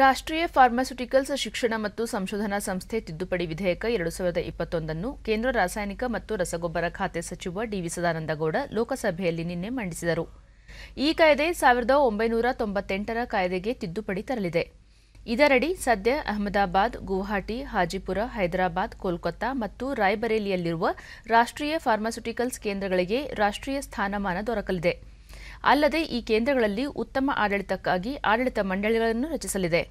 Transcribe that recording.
ರಾಷ್ಟ್ರೀಯ ಫಾರ್ಮಾಸ್ಯುಟಿಕಲ್ಸ್ ಶಿಕ್ಷಣ ಮತ್ತು ಸಂಶೋಧನಾ ಸಂಸ್ಥೆ ತಿದ್ದುಪಡಿ ವಿಧೇಯಕ ಎರಡು ಸಾವಿರದ ಇಪ್ಪತ್ತೊಂದನ್ನು ಕೇಂದ್ರ ರಾಸಾಯನಿಕ ಮತ್ತು ರಸಗೊಬ್ಬರ ಖಾತೆ ಸಚಿವ ಡಿವಿ ಸದಾನಂದಗೌಡ ಲೋಕಸಭೆಯಲ್ಲಿ ನಿನ್ನೆ ಮಂಡಿಸಿದರು ಈ ಕಾಯ್ದೆ ಸಾವಿರದ ಒಂಬೈನೂರ ತೊಂಬತ್ತೆಂಟರ ಕಾಯ್ದೆಗೆ ತಿದ್ದುಪಡಿ ತರಲಿದೆ ಇದರಡಿ ಸದ್ಯ ಅಹಮದಾಬಾದ್ ಗುವಾಹಟಿ ಹಾಜಿಪುರ ಹೈದರಾಬಾದ್ ಕೋಲ್ಕತ್ತಾ ಮತ್ತು ರಾಯ್ಬರೇಲಿಯಲ್ಲಿರುವ ರಾಷ್ಟ್ರೀಯ ಫಾರ್ಮಾಸ್ಯುಟಿಕಲ್ಸ್ ಕೇಂದ್ರಗಳಿಗೆ ರಾಷ್ಟ್ರೀಯ ಸ್ಥಾನಮಾನ ದೊರಕಲಿದೆ ಅಲ್ಲದೆ ಈ ಕೇಂದ್ರಗಳಲ್ಲಿ ಉತ್ತಮ ಆಡಳಿತಕ್ಕಾಗಿ ಆಡಳಿತ ಮಂಡಳಿಗಳನ್ನು ರಚಿಸಲಿದೆ